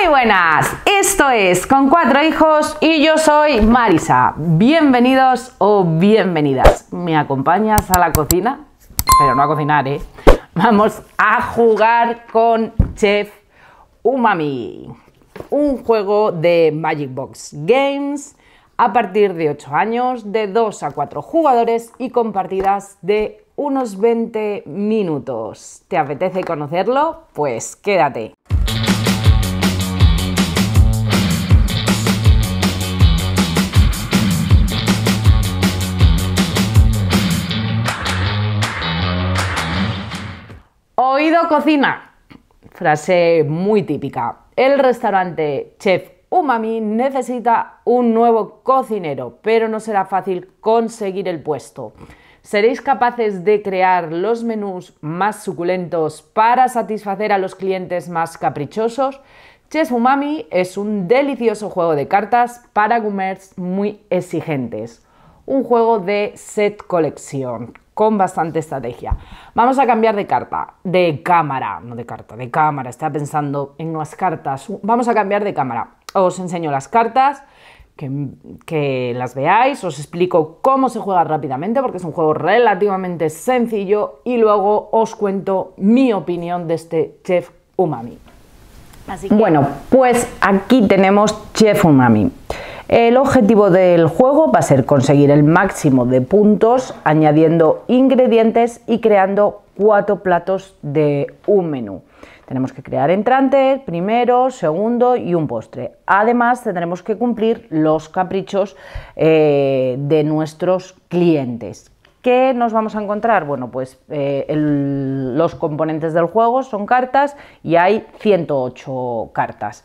Muy buenas, esto es Con cuatro hijos y yo soy Marisa. Bienvenidos o bienvenidas. ¿Me acompañas a la cocina? Pero no a cocinar, ¿eh? Vamos a jugar con Chef Umami, un juego de Magic Box Games a partir de 8 años, de 2 a 4 jugadores y con partidas de unos 20 minutos. ¿Te apetece conocerlo? Pues quédate. cocina. Frase muy típica. El restaurante Chef Umami necesita un nuevo cocinero, pero no será fácil conseguir el puesto. ¿Seréis capaces de crear los menús más suculentos para satisfacer a los clientes más caprichosos? Chef Umami es un delicioso juego de cartas para gomers muy exigentes. Un juego de set colección con bastante estrategia. Vamos a cambiar de carta, de cámara, no de carta, de cámara, está pensando en las cartas. Vamos a cambiar de cámara. Os enseño las cartas, que, las veáis, os explico cómo se juega rápidamente, porque es un juego relativamente sencillo, y luego os cuento mi opinión de este Chef Umami. Bueno, pues aquí tenemos Chef Umami. El objetivo del juego va a ser conseguir el máximo de puntos añadiendo ingredientes y creando cuatro platos de un menú. Tenemos que crear entrantes, primero, segundo y un postre. Además, tendremos que cumplir los caprichos eh, de nuestros clientes. ¿Qué nos vamos a encontrar? Bueno, pues eh, los componentes del juego son cartas y hay 108 cartas.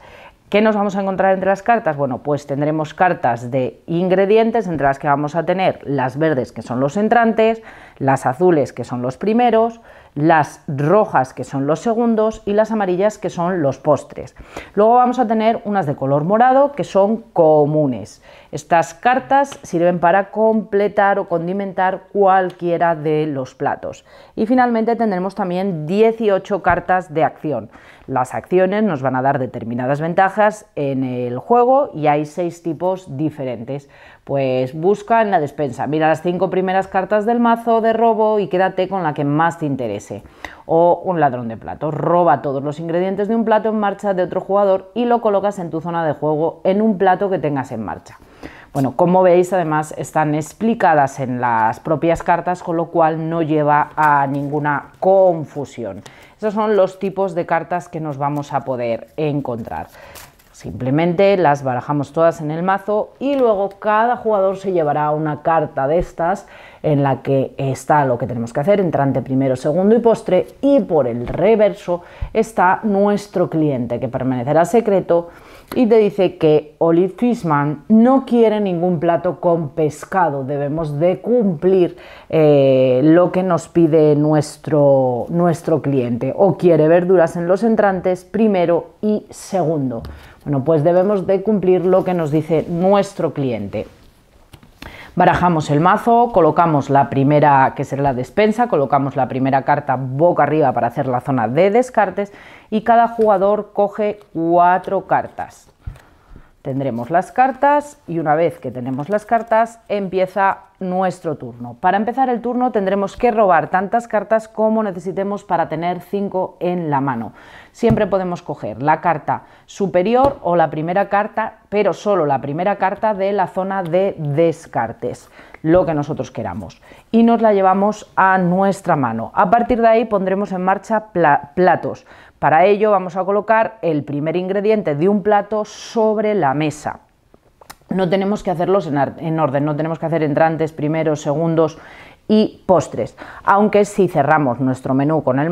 ¿Qué nos vamos a encontrar entre las cartas? Bueno, pues tendremos cartas de ingredientes, entre las que vamos a tener las verdes, que son los entrantes, las azules, que son los primeros, las rojas que son los segundos y las amarillas que son los postres. Luego vamos a tener unas de color morado que son comunes. Estas cartas sirven para completar o condimentar cualquiera de los platos. Y finalmente tendremos también 18 cartas de acción. Las acciones nos van a dar determinadas ventajas en el juego y hay seis tipos diferentes. Pues busca en la despensa, mira las cinco primeras cartas del mazo de robo y quédate con la que más te interese. O un ladrón de plato. roba todos los ingredientes de un plato en marcha de otro jugador y lo colocas en tu zona de juego en un plato que tengas en marcha. Bueno, como veis, además están explicadas en las propias cartas, con lo cual no lleva a ninguna confusión. Esos son los tipos de cartas que nos vamos a poder encontrar. Simplemente las barajamos todas en el mazo y luego cada jugador se llevará una carta de estas en la que está lo que tenemos que hacer, entrante primero, segundo y postre, y por el reverso está nuestro cliente que permanecerá secreto y te dice que Olive Fishman no quiere ningún plato con pescado, debemos de cumplir eh, lo que nos pide nuestro cliente, o quiere verduras en los entrantes primero y segundo. Bueno, pues debemos de cumplir lo que nos dice nuestro cliente. Barajamos el mazo, colocamos la primera, que será la despensa, colocamos la primera carta boca arriba para hacer la zona de descartes y cada jugador coge cuatro cartas. Tendremos las cartas y una vez que tenemos las cartas empieza nuestro turno. Para empezar el turno tendremos que robar tantas cartas como necesitemos para tener cinco en la mano. Siempre podemos coger la carta superior o la primera carta, pero solo la primera carta de la zona de descartes, lo que nosotros queramos. Y nos la llevamos a nuestra mano. A partir de ahí pondremos en marcha platos. Para ello vamos a colocar el primer ingrediente de un plato sobre la mesa no tenemos que hacerlos en, orden, no tenemos que hacer entrantes, primeros, segundos y postres. Aunque si cerramos nuestro menú con el,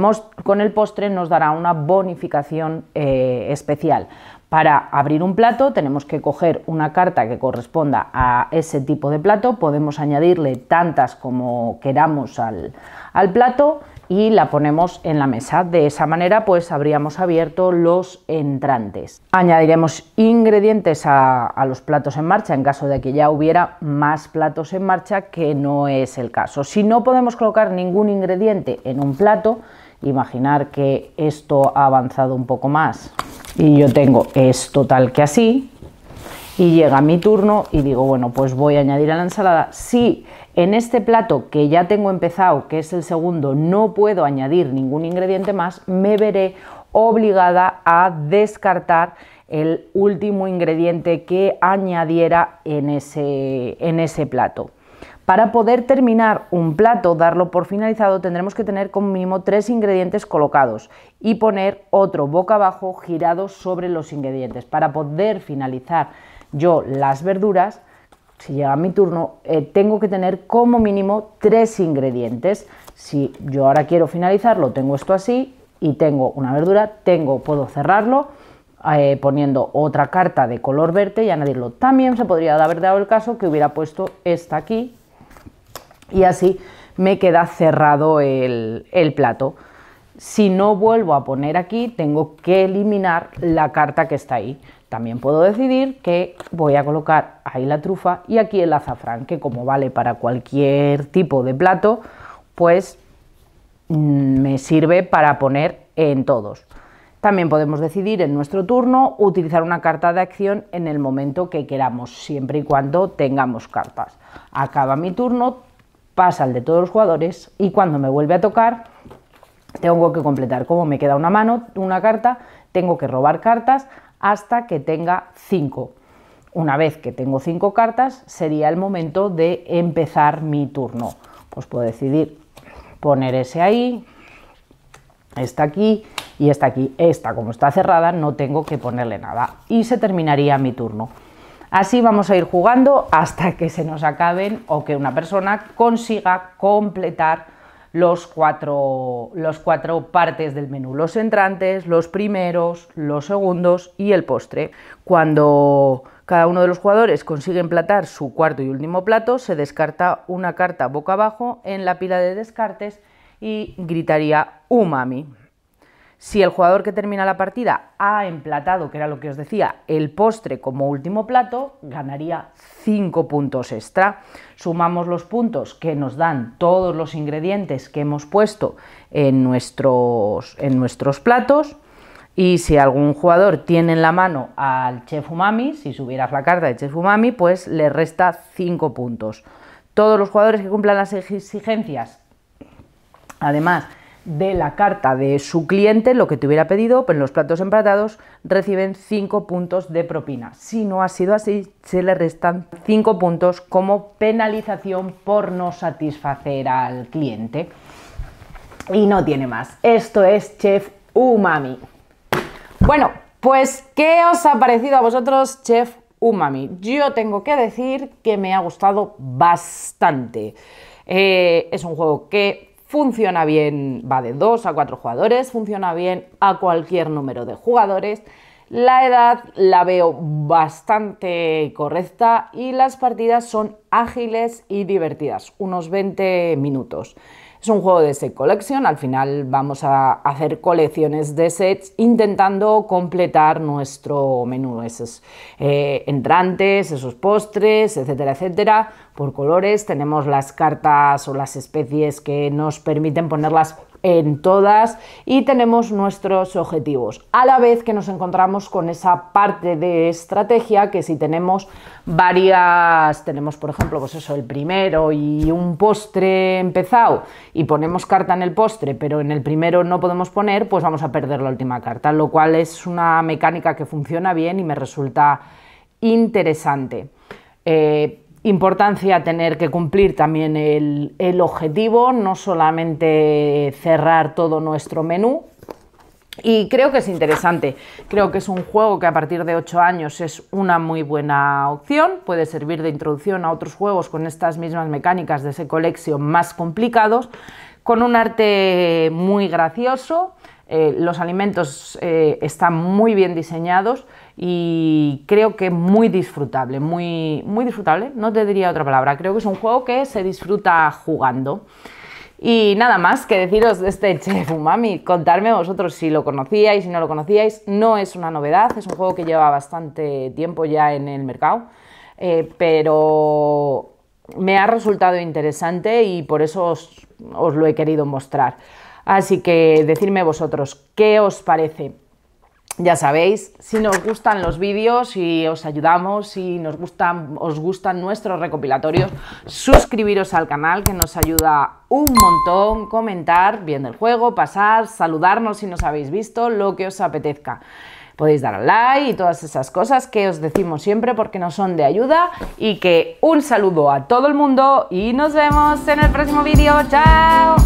postre nos dará una bonificación eh, especial. Para abrir un plato tenemos que coger una carta que corresponda a ese tipo de plato, podemos añadirle tantas como queramos al plato y la ponemos en la mesa. De esa manera pues habríamos abierto los entrantes. Añadiremos ingredientes a, los platos en marcha en caso de que ya hubiera más platos en marcha que no es el caso. Si no podemos colocar ningún ingrediente en un plato, imaginar que esto ha avanzado un poco más y yo tengo esto tal que así, y llega mi turno y digo, bueno, pues voy a añadir a la ensalada. Si en este plato que ya tengo empezado, que es el segundo, no puedo añadir ningún ingrediente más, me veré obligada a descartar el último ingrediente que añadiera en ese, en ese plato. Para poder terminar un plato, darlo por finalizado, tendremos que tener como mínimo tres ingredientes colocados y poner otro boca abajo girado sobre los ingredientes. Para poder finalizar yo las verduras, si llega mi turno, eh, tengo que tener como mínimo tres ingredientes. Si yo ahora quiero finalizarlo, tengo esto así y tengo una verdura, tengo, puedo cerrarlo eh, poniendo otra carta de color verde y añadirlo. También se podría haber dado el caso que hubiera puesto esta aquí y así me queda cerrado el plato. Si no vuelvo a poner aquí, tengo que eliminar la carta que está ahí. También puedo decidir que voy a colocar ahí la trufa y aquí el azafrán, que como vale para cualquier tipo de plato, pues mm, me sirve para poner en todos. También podemos decidir en nuestro turno utilizar una carta de acción en el momento que queramos, siempre y cuando tengamos cartas. Acaba mi turno, pasa el de todos los jugadores y cuando me vuelve a tocar tengo que completar como me queda una mano, una carta, tengo que robar cartas, hasta que tenga 5. Una vez que tengo 5 cartas, sería el momento de empezar mi turno. Pues puedo decidir poner ese ahí, esta aquí y esta aquí. Esta, como está cerrada, no tengo que ponerle nada y se terminaría mi turno. Así vamos a ir jugando hasta que se nos acaben o que una persona consiga completar los cuatro, partes del menú, los entrantes, los primeros, los segundos y el postre. Cuando cada uno de los jugadores consigue emplatar su cuarto y último plato, se descarta una carta boca abajo en la pila de descartes y gritaría umami. Si el jugador que termina la partida ha emplatado, que era lo que os decía, el postre como último plato, ganaría 5 puntos extra. Sumamos los puntos que nos dan todos los ingredientes que hemos puesto en nuestros, en nuestros platos. Y si algún jugador tiene en la mano al chef umami, si subieras la carta de chef umami, pues le resta 5 puntos. Todos los jugadores que cumplan las exigencias, además de la carta de su cliente, lo que te hubiera pedido, pues los platos emplatados reciben 5 puntos de propina. Si no ha sido así, se le restan 5 puntos como penalización por no satisfacer al cliente. Y no tiene más. Esto es Chef Umami. Bueno, pues ¿qué os ha parecido a vosotros, Chef Umami? Yo tengo que decir que me ha gustado bastante. Eh, es un juego que funciona bien, va de 2 a 4 jugadores, funciona bien a cualquier número de jugadores, la edad la veo bastante correcta y las partidas son ágiles y divertidas, unos 20 minutos. Es un juego de set collection, al final vamos a hacer colecciones de sets intentando completar nuestro menú, esos eh, entrantes, esos postres, etcétera, etcétera. Por colores tenemos las cartas o las especies que nos permiten ponerlas en todas y tenemos nuestros objetivos. A la vez que nos encontramos con esa parte de estrategia que si tenemos varias, tenemos por ejemplo, pues eso, el primero y un postre empezado y ponemos carta en el postre, pero en el primero no podemos poner, pues vamos a perder la última carta, lo cual es una mecánica que funciona bien y me resulta interesante. Eh, importancia tener que cumplir también el, objetivo, no solamente cerrar todo nuestro menú. Y creo que es interesante, creo que es un juego que a partir de 8 años es una muy buena opción, puede servir de introducción a otros juegos con estas mismas mecánicas de ese colección más complicados, con un arte muy gracioso, eh, los alimentos eh, están muy bien diseñados y creo que muy disfrutable, muy, muy disfrutable, no te diría otra palabra, creo que es un juego que se disfruta jugando. Y nada más que deciros de este Chef Umami, contarme vosotros si lo conocíais, si no lo conocíais, no es una novedad, es un juego que lleva bastante tiempo ya en el mercado, eh, pero me ha resultado interesante y por eso os, lo he querido mostrar. Así que decirme vosotros, ¿qué os parece? ya sabéis, si nos gustan los vídeos, y os ayudamos, si nos gustan, os gustan nuestros recopilatorios, suscribiros al canal que nos ayuda un montón, comentar, viendo el juego, pasar, saludarnos si nos habéis visto, lo que os apetezca. Podéis dar al like y todas esas cosas que os decimos siempre porque nos son de ayuda y que un saludo a todo el mundo y nos vemos en el próximo vídeo. ¡Chao!